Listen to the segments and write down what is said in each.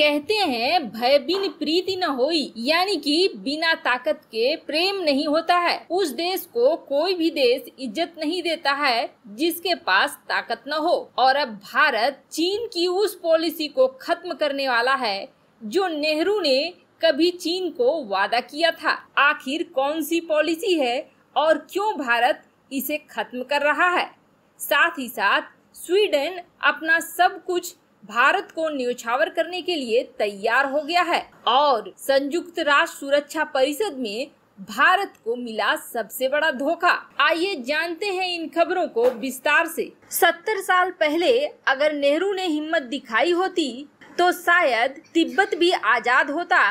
कहते हैं भय बिन प्रीति न होई यानी कि बिना ताकत के प्रेम नहीं होता है उस देश को कोई भी देश इज्जत नहीं देता है जिसके पास ताकत न हो और अब भारत चीन की उस पॉलिसी को खत्म करने वाला है जो नेहरू ने कभी चीन को वादा किया था आखिर कौन सी पॉलिसी है और क्यों भारत इसे खत्म कर रहा है साथ ही साथ स्वीडन अपना सब कुछ भारत को न्यौछावर करने के लिए तैयार हो गया है और संयुक्त राष्ट्र सुरक्षा परिषद में भारत को मिला सबसे बड़ा धोखा आइए जानते हैं इन खबरों को विस्तार से सत्तर साल पहले अगर नेहरू ने हिम्मत दिखाई होती तो शायद तिब्बत भी आजाद होता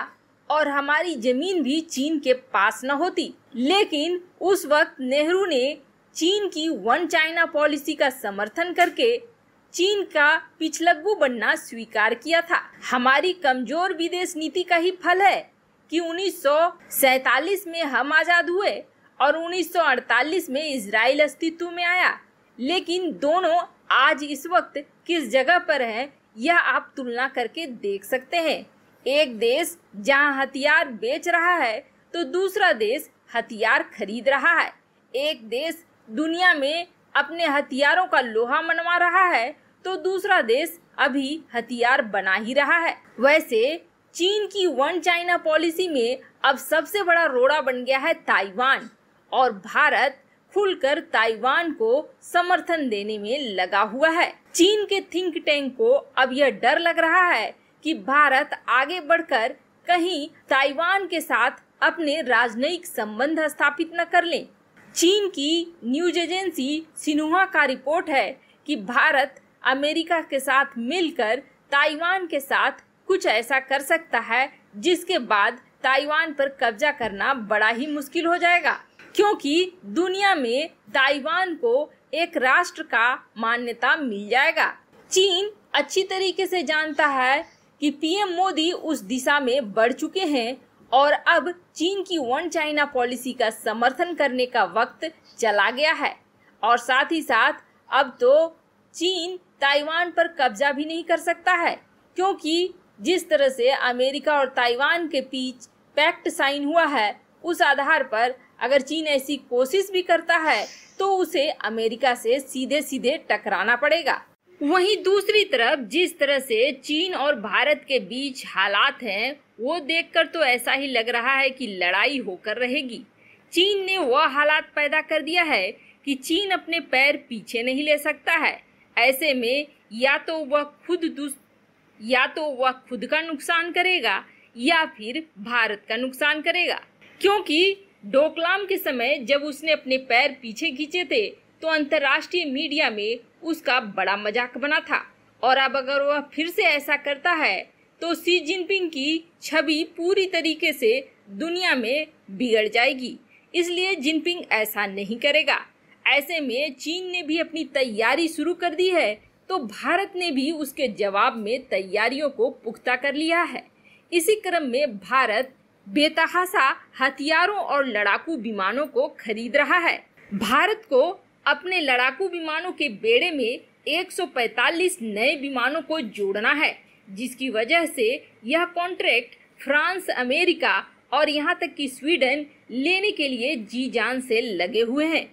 और हमारी जमीन भी चीन के पास न होती लेकिन उस वक्त नेहरू ने चीन की वन चाइना पॉलिसी का समर्थन करके चीन का पिछलग्गू बनना स्वीकार किया था हमारी कमजोर विदेश नीति का ही फल है कि उन्नीस में हम आज़ाद हुए और 1948 में इसराइल अस्तित्व में आया लेकिन दोनों आज इस वक्त किस जगह पर है यह आप तुलना करके देख सकते हैं एक देश जहां हथियार बेच रहा है तो दूसरा देश हथियार खरीद रहा है एक देश दुनिया में अपने हथियारों का लोहा मनवा रहा है तो दूसरा देश अभी हथियार बना ही रहा है वैसे चीन की वन चाइना पॉलिसी में अब सबसे बड़ा रोड़ा बन गया है ताइवान और भारत खुलकर ताइवान को समर्थन देने में लगा हुआ है चीन के थिंक टैंक को अब यह डर लग रहा है कि भारत आगे बढ़कर कहीं ताइवान के साथ अपने राजनयिक संबंध स्थापित न कर ले चीन की न्यूज एजेंसी सिन्हा का रिपोर्ट है कि भारत अमेरिका के साथ मिलकर ताइवान के साथ कुछ ऐसा कर सकता है जिसके बाद ताइवान पर कब्जा करना बड़ा ही मुश्किल हो जाएगा क्योंकि दुनिया में ताइवान को एक राष्ट्र का मान्यता मिल जाएगा चीन अच्छी तरीके से जानता है कि पीएम मोदी उस दिशा में बढ़ चुके हैं और अब चीन की वन चाइना पॉलिसी का समर्थन करने का वक्त चला गया है और साथ ही साथ अब तो चीन ताइवान पर कब्जा भी नहीं कर सकता है क्योंकि जिस तरह से अमेरिका और ताइवान के बीच पैक्ट साइन हुआ है उस आधार पर अगर चीन ऐसी कोशिश भी करता है तो उसे अमेरिका से सीधे सीधे टकराना पड़ेगा वहीं दूसरी तरफ जिस तरह से चीन और भारत के बीच हालात हैं वो देखकर तो ऐसा ही लग रहा है कि लड़ाई होकर रहेगी चीन ने वह हालात पैदा कर दिया है कि चीन अपने पैर पीछे नहीं ले सकता है ऐसे में या तो वह खुद या तो वह खुद का नुकसान करेगा या फिर भारत का नुकसान करेगा क्योंकि डोकलाम के समय जब उसने अपने पैर पीछे खींचे थे तो अंतर्राष्ट्रीय मीडिया में उसका बड़ा मजाक बना था और अब अगर वह फिर से ऐसा करता है तो सी जिनपिंग की छवि पूरी तरीके से दुनिया में बिगड़ जाएगी इसलिए जिनपिंग ऐसा नहीं करेगा ऐसे में चीन ने भी अपनी तैयारी शुरू कर दी है तो भारत ने भी उसके जवाब में तैयारियों को पुख्ता कर लिया है इसी क्रम में भारत बेतहासा हथियारों और लड़ाकू विमानों को खरीद रहा है भारत को अपने लड़ाकू विमानों के बेड़े में 145 नए विमानों को जोड़ना है जिसकी वजह से यह कॉन्ट्रैक्ट फ्रांस अमेरिका और यहाँ तक कि स्वीडन लेने के लिए जी जान से लगे हुए हैं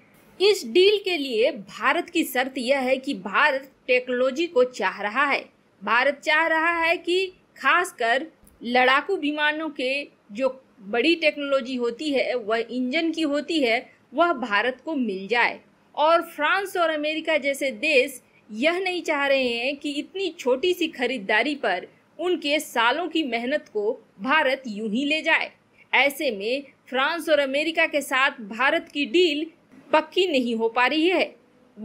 इस डील के लिए भारत की शर्त यह है कि भारत टेक्नोलॉजी को चाह रहा है भारत चाह रहा है कि खासकर लड़ाकू विमानों के जो बड़ी टेक्नोलॉजी होती है वह इंजन की होती है वह भारत को मिल जाए और फ्रांस और अमेरिका जैसे देश यह नहीं चाह रहे हैं कि इतनी छोटी सी खरीदारी पर उनके सालों की मेहनत को भारत यूं ही ले जाए ऐसे में फ्रांस और अमेरिका के साथ भारत की डील पक्की नहीं हो पा रही है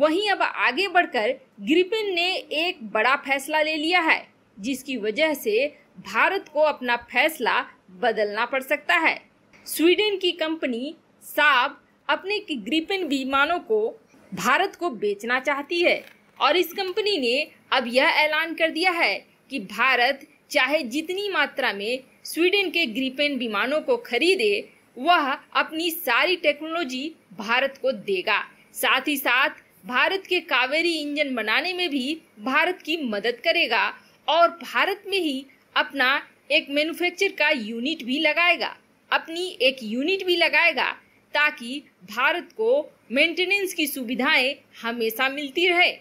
वहीं अब आगे बढ़कर ग्रिपिन ने एक बड़ा फैसला ले लिया है जिसकी वजह से भारत को अपना फैसला बदलना पड़ सकता है स्वीडन की कंपनी साब अपने ग्रिपिन विमानों को भारत को बेचना चाहती है और इस कंपनी ने अब यह ऐलान कर दिया है कि भारत चाहे जितनी मात्रा में स्वीडन के ग्रीपेन विमानों को खरीदे वह अपनी सारी टेक्नोलॉजी भारत को देगा साथ ही साथ भारत के कावेरी इंजन बनाने में भी भारत की मदद करेगा और भारत में ही अपना एक मैन्युफैक्चर का यूनिट भी लगाएगा अपनी एक यूनिट भी लगाएगा ताकि भारत को मेंटेनेंस की सुविधाएं हमेशा मिलती रहे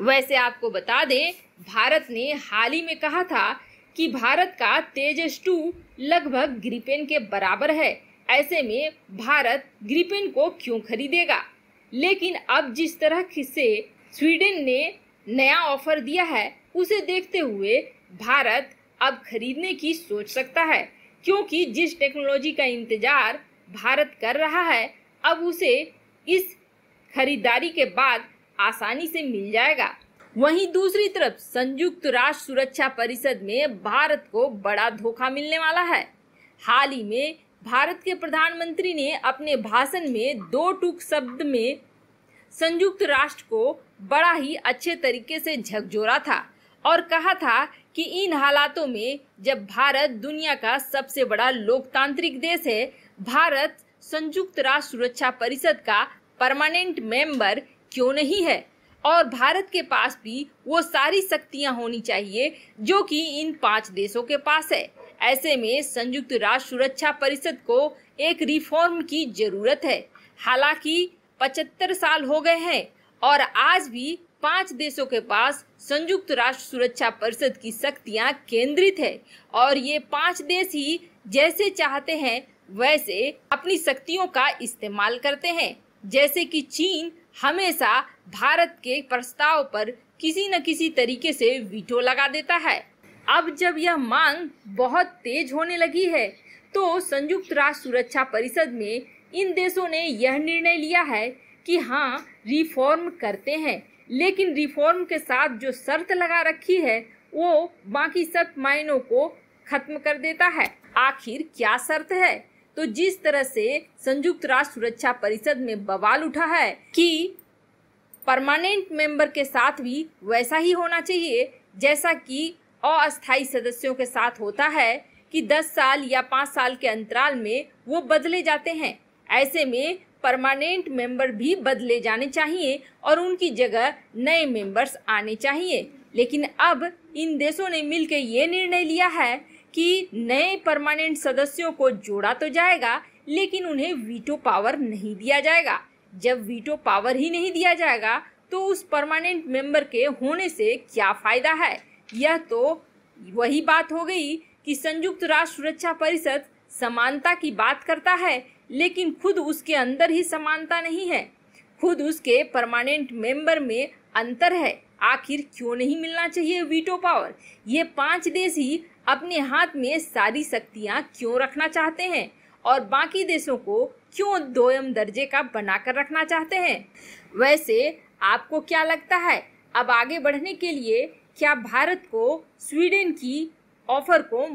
वैसे आपको बता दें भारत ने हाल ही में कहा था कि भारत का तेजस टू लगभग ग्रिपेन के बराबर है ऐसे में भारत ग्रिपेन को क्यों खरीदेगा लेकिन अब जिस तरह से स्वीडन ने नया ऑफर दिया है उसे देखते हुए भारत अब खरीदने की सोच सकता है क्योंकि जिस टेक्नोलॉजी का इंतजार भारत कर रहा है अब उसे इस खरीदारी के बाद आसानी से मिल जाएगा वहीं दूसरी तरफ संयुक्त राष्ट्र सुरक्षा परिषद में भारत को बड़ा धोखा मिलने वाला है हाल ही में भारत के प्रधानमंत्री ने अपने भाषण में दो टूक शब्द में संयुक्त राष्ट्र को बड़ा ही अच्छे तरीके से झकझोरा था और कहा था कि इन हालातों में जब भारत दुनिया का सबसे बड़ा लोकतांत्रिक देश है भारत संयुक्त राष्ट्र सुरक्षा परिषद का परमानेंट मेंबर क्यों नहीं है और भारत के पास भी वो सारी शक्तियां होनी चाहिए जो कि इन पांच देशों के पास है ऐसे में संयुक्त राष्ट्र सुरक्षा परिषद को एक रिफॉर्म की जरूरत है हालांकि 75 साल हो गए हैं और आज भी पांच देशों के पास संयुक्त राष्ट्र सुरक्षा परिषद की शक्तियां केंद्रित है और ये पांच देश ही जैसे चाहते हैं वैसे अपनी शक्तियों का इस्तेमाल करते हैं जैसे कि चीन हमेशा भारत के प्रस्ताव पर किसी न किसी तरीके से वीटो लगा देता है अब जब यह मांग बहुत तेज होने लगी है तो संयुक्त राष्ट्र सुरक्षा परिषद में इन देशों ने यह निर्णय लिया है कि हाँ रिफॉर्म करते हैं लेकिन रिफॉर्म के साथ जो शर्त लगा रखी है वो बाकी सब मायनों को खत्म कर देता है आखिर क्या शर्त है तो जिस तरह से संयुक्त राष्ट्र सुरक्षा परिषद में बवाल उठा है कि परमानेंट मेंबर के साथ भी वैसा ही होना चाहिए जैसा कि अस्थायी सदस्यों के साथ होता है कि 10 साल या 5 साल के अंतराल में वो बदले जाते हैं ऐसे में परमानेंट मेंबर भी बदले जाने चाहिए और उनकी जगह नए मेंबर्स आने चाहिए लेकिन अब इन देशों ने मिलकर ये निर्णय लिया है कि नए परमानेंट सदस्यों को जोड़ा तो जाएगा लेकिन उन्हें वीटो पावर नहीं दिया जाएगा जब वीटो पावर ही नहीं दिया जाएगा तो उस परमानेंट मेंबर के होने से क्या फायदा है यह तो वही बात हो गई कि संयुक्त राष्ट्र सुरक्षा परिषद समानता की बात करता है लेकिन खुद उसके अंदर ही समानता नहीं है खुद उसके परमानेंट मेंबर में अंतर है आखिर क्यों नहीं मिलना चाहिए वीटो पावर ये पांच देश ही अपने हाथ में सारी शक्तियाँ क्यों रखना चाहते हैं और बाकी देशों को क्यों दोयम दर्जे का बनाकर रखना चाहते हैं वैसे आपको क्या लगता है अब आगे बढ़ने के लिए क्या भारत को स्वीडन की ऑफर को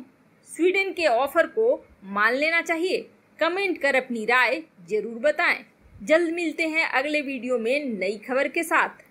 स्वीडन के ऑफर को मान लेना चाहिए कमेंट कर अपनी राय जरूर बताएं जल्द मिलते हैं अगले वीडियो में नई खबर के साथ